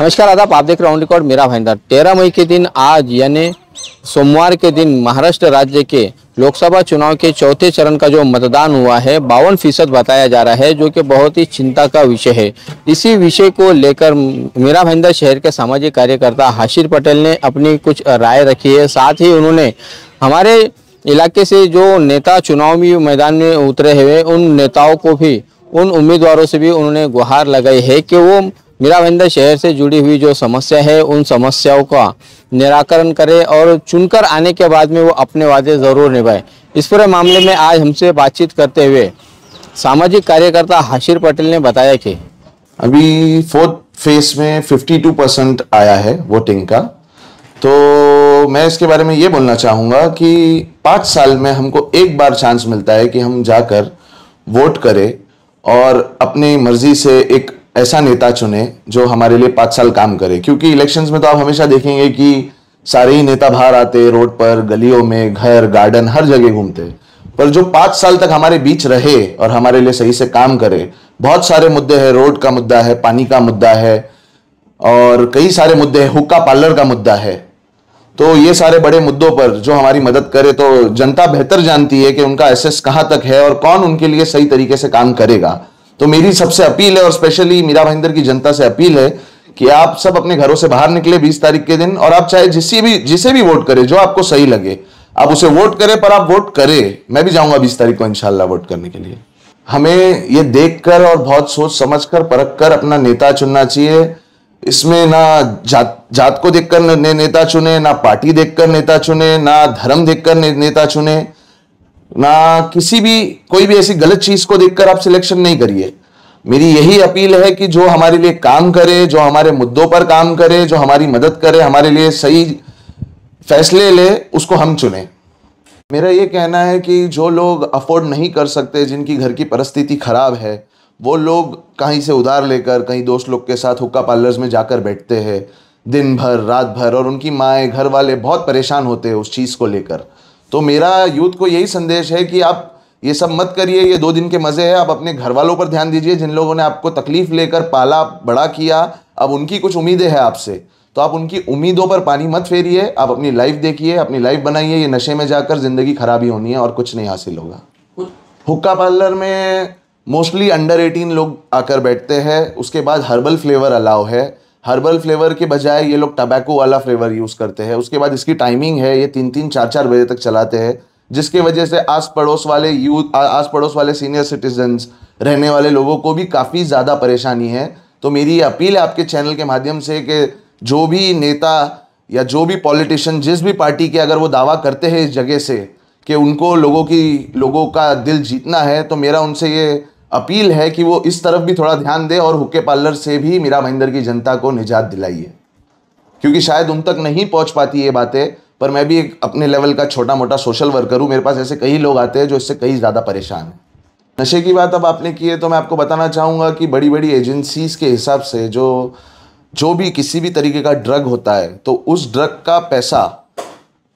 नमस्कार आदाब आप देख रहे राउंड रिकॉर्ड मेरा भाईदार तेरह मई के दिन आज यानी सोमवार के दिन महाराष्ट्र राज्य के लोकसभा चुनाव के चौथे चरण का जो मतदान हुआ है बावन फीसद बताया जा रहा है जो कि बहुत ही चिंता का विषय है इसी विषय को लेकर मीरा भाईंदर शहर के सामाजिक कार्यकर्ता हाशिर पटेल ने अपनी कुछ राय रखी है साथ ही उन्होंने हमारे इलाके से जो नेता चुनावी मैदान में उतरे हुए उन नेताओं को भी उन उम्मीदवारों से भी उन्होंने गुहार लगाई है कि वो मीरावेंद्र शहर से जुड़ी हुई जो समस्या है उन समस्याओं का निराकरण करे और चुनकर आने के बाद में वो अपने वादे ज़रूर निभाए इस पूरे मामले में आज हमसे बातचीत करते हुए सामाजिक कार्यकर्ता हाशिर पटेल ने बताया कि अभी फोर्थ फेज में 52 परसेंट आया है वोटिंग का तो मैं इसके बारे में ये बोलना चाहूँगा कि पाँच साल में हमको एक बार चांस मिलता है कि हम जाकर वोट करें और अपनी मर्ज़ी से एक ऐसा नेता चुने जो हमारे लिए पांच साल काम करे क्योंकि इलेक्शंस में तो आप हमेशा देखेंगे कि सारे ही नेता बाहर आते रोड पर गलियों में घर गार्डन हर जगह घूमते पर जो पांच साल तक हमारे बीच रहे और हमारे लिए सही से काम करे बहुत सारे मुद्दे हैं रोड का मुद्दा है पानी का मुद्दा है और कई सारे मुद्दे हैं हुक्का पार्लर का मुद्दा है तो ये सारे बड़े मुद्दों पर जो हमारी मदद करे तो जनता बेहतर जानती है कि उनका एसेस कहाँ तक है और कौन उनके लिए सही तरीके से काम करेगा तो मेरी सबसे अपील है और स्पेशली मीरा भाईंदर की जनता से अपील है कि आप सब अपने घरों से बाहर निकले 20 तारीख के दिन और आप चाहे जिसे भी जिसे भी वोट करें जो आपको सही लगे आप उसे वोट करें पर आप वोट करें मैं भी जाऊंगा बीस तारीख को इंशाला वोट करने के लिए हमें ये देखकर और बहुत सोच समझ कर परख कर अपना नेता चुनना चाहिए इसमें ना जात जात को देखकर ने, नेता चुने ना पार्टी देखकर नेता चुने ना धर्म देखकर ने, नेता चुने ना किसी भी कोई भी ऐसी गलत चीज को देखकर आप सिलेक्शन नहीं करिए मेरी यही अपील है कि जो हमारे लिए काम करे जो हमारे मुद्दों पर काम करे जो हमारी मदद करे हमारे लिए सही फैसले ले उसको हम चुने मेरा ये कहना है कि जो लोग अफोर्ड नहीं कर सकते जिनकी घर की परिस्थिति ख़राब है वो लोग कहीं से उधार लेकर कहीं दोस्त लोग के साथ हुक्का पार्लर्स में जाकर बैठते हैं दिन भर रात भर और उनकी माएँ घर वाले बहुत परेशान होते हैं उस चीज़ को लेकर तो मेरा यूथ को यही संदेश है कि आप ये सब मत करिए ये दो दिन के मज़े हैं आप अपने घर वालों पर ध्यान दीजिए जिन लोगों ने आपको तकलीफ़ लेकर पाला बड़ा किया अब उनकी कुछ उम्मीदें हैं आपसे तो आप उनकी उम्मीदों पर पानी मत फेरिए आप अपनी लाइफ देखिए अपनी लाइफ बनाइए ये नशे में जाकर ज़िंदगी खराब ही होनी है और कुछ नहीं हासिल होगा हुक्का पार्लर में मोस्टली अंडर एटीन लोग आकर बैठते हैं उसके बाद हर्बल फ्लेवर अलाव है हर्बल फ्लेवर के बजाय ये लोग टबैको वाला फ्लेवर यूज़ करते हैं उसके बाद इसकी टाइमिंग है ये तीन तीन चार चार बजे तक चलाते हैं जिसके वजह से आस पड़ोस वाले यूथ आस पड़ोस वाले सीनियर सिटीजन्स रहने वाले लोगों को भी काफ़ी ज़्यादा परेशानी है तो मेरी अपील है आपके चैनल के माध्यम से कि जो भी नेता या जो भी पॉलिटिशियन जिस भी पार्टी के अगर वो दावा करते हैं इस जगह से कि उनको लोगों की लोगों का दिल जीतना है तो मेरा उनसे ये अपील है कि वो इस तरफ भी थोड़ा ध्यान दे और हुक्के पार्लर से भी मीरा महिंदर की जनता को निजात दिलाइए क्योंकि शायद उन तक नहीं पहुंच पाती ये बातें पर मैं भी एक अपने लेवल का छोटा मोटा सोशल वर्कर हूँ मेरे पास ऐसे कई लोग आते हैं जो इससे कई ज़्यादा परेशान हैं नशे की बात अब आपने की है तो मैं आपको बताना चाहूँगा कि बड़ी बड़ी एजेंसीज़ के हिसाब से जो जो भी किसी भी तरीके का ड्रग होता है तो उस ड्रग का पैसा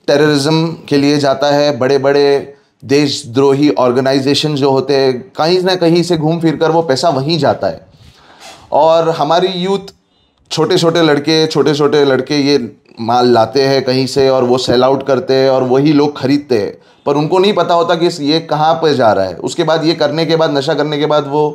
टेररिज्म के लिए जाता है बड़े बड़े देशद्रोही ऑर्गेनाइजेशन जो होते हैं कहीं ना कहीं से घूम फिर कर वो पैसा वहीं जाता है और हमारी यूथ छोटे छोटे लड़के छोटे छोटे लड़के ये माल लाते हैं कहीं से और वो सेल आउट करते हैं और वही लोग खरीदते हैं पर उनको नहीं पता होता कि ये कहाँ पर जा रहा है उसके बाद ये करने के बाद नशा करने के बाद वो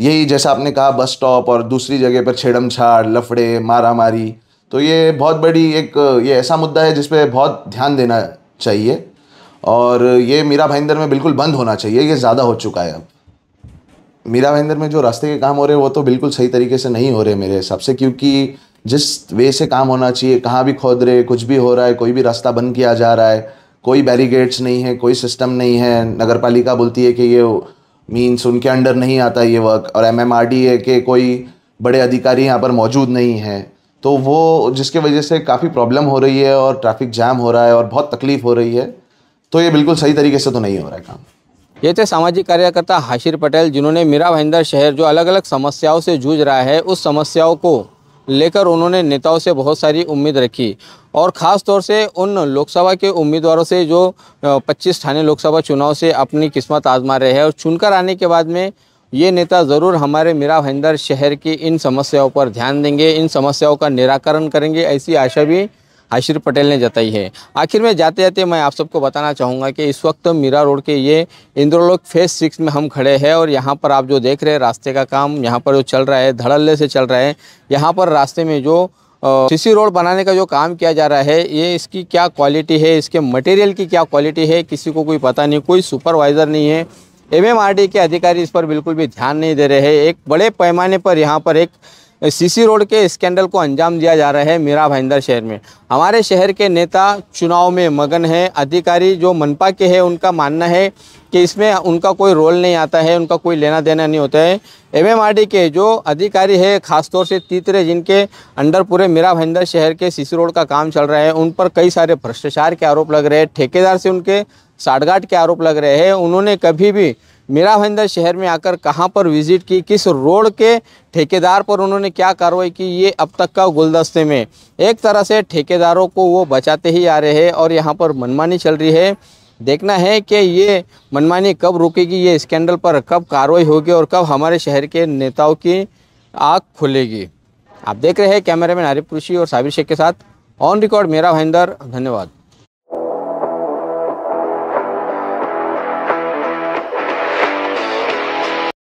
यही जैसा आपने कहा बस स्टॉप और दूसरी जगह पर छेड़म छाड़ लफड़े मारा मारी तो ये बहुत बड़ी एक ये ऐसा मुद्दा है जिस पर बहुत ध्यान देना चाहिए और ये मीरा भाईंदर में बिल्कुल बंद होना चाहिए ये ज़्यादा हो चुका है अब मीरा भाईंदर में जो रास्ते के काम हो रहे हैं वो तो बिल्कुल सही तरीके से नहीं हो रहे मेरे हिसाब से क्योंकि जिस वे से काम होना चाहिए कहाँ भी खोद रहे कुछ भी हो रहा है कोई भी रास्ता बंद किया जा रहा है कोई बैरिगेड्स नहीं है कोई सिस्टम नहीं है नगर पालिका बोलती है कि ये मीन्स उनके अंडर नहीं आता ये वर्क और एम एम आर डी है कि कोई बड़े अधिकारी यहाँ पर मौजूद नहीं है तो वो जिसके वजह से काफ़ी प्रॉब्लम हो रही है और ट्रैफिक जाम हो रहा है और बहुत तकलीफ़ हो रही है तो ये बिल्कुल सही तरीके से तो नहीं हो रहा है काम ये थे सामाजिक कार्यकर्ता हाशिर पटेल जिन्होंने मीरा भाईंदर शहर जो अलग अलग समस्याओं से जूझ रहा है उस समस्याओं को लेकर उन्होंने नेताओं से बहुत सारी उम्मीद रखी और ख़ास तौर से उन लोकसभा के उम्मीदवारों से जो 25 थाने लोकसभा चुनाव से अपनी किस्मत आजमा रहे हैं और चुनकर आने के बाद में ये नेता ज़रूर हमारे मीरा भाईंदर शहर की इन समस्याओं पर ध्यान देंगे इन समस्याओं का निराकरण करेंगे ऐसी आशा भी आशिर पटेल ने जताई है आखिर में जाते जाते मैं आप सबको बताना चाहूँगा कि इस वक्त मीरा रोड के ये इंद्रोलोक फेज सिक्स में हम खड़े हैं और यहाँ पर आप जो देख रहे हैं रास्ते का काम यहाँ पर जो चल रहा है धड़ल्ले से चल रहा है यहाँ पर रास्ते में जो सीसी रोड बनाने का जो काम किया जा रहा है ये इसकी क्या क्वालिटी है इसके मटेरियल की क्या क्वालिटी है किसी को कोई पता नहीं कोई सुपरवाइज़र नहीं है एमएमआरडी के अधिकारी इस पर बिल्कुल भी ध्यान नहीं दे रहे हैं एक बड़े पैमाने पर यहाँ पर एक सीसी रोड के स्कैंडल को अंजाम दिया जा रहा है मीरा भाईंदर शहर में हमारे शहर के नेता चुनाव में मगन है अधिकारी जो मनपा के हैं उनका मानना है कि इसमें उनका कोई रोल नहीं आता है उनका कोई लेना देना नहीं होता है एमएमआरडी के जो अधिकारी है खासतौर से तीतरे जिनके अंडर पूरे मीरा भाईंदर शहर के सी रोड का काम चल रहा है उन पर कई सारे भ्रष्टाचार के आरोप लग रहे हैं ठेकेदार से उनके साठगाठ के आरोप लग रहे हैं उन्होंने कभी भी मीरा भाईंदर शहर में आकर कहां पर विजिट की किस रोड के ठेकेदार पर उन्होंने क्या कार्रवाई की ये अब तक का गुलदस्ते में एक तरह से ठेकेदारों को वो बचाते ही आ रहे हैं और यहाँ पर मनमानी चल रही है देखना है कि ये मनमानी कब रुकेगी ये स्कैंडल पर कब कार्रवाई होगी और कब हमारे शहर के नेताओं की आग खुलेगी आप देख रहे हैं मैन आरिफ कृषि और साबिर शेख के साथ ऑन रिकॉर्ड मेरा भाईंदर धन्यवाद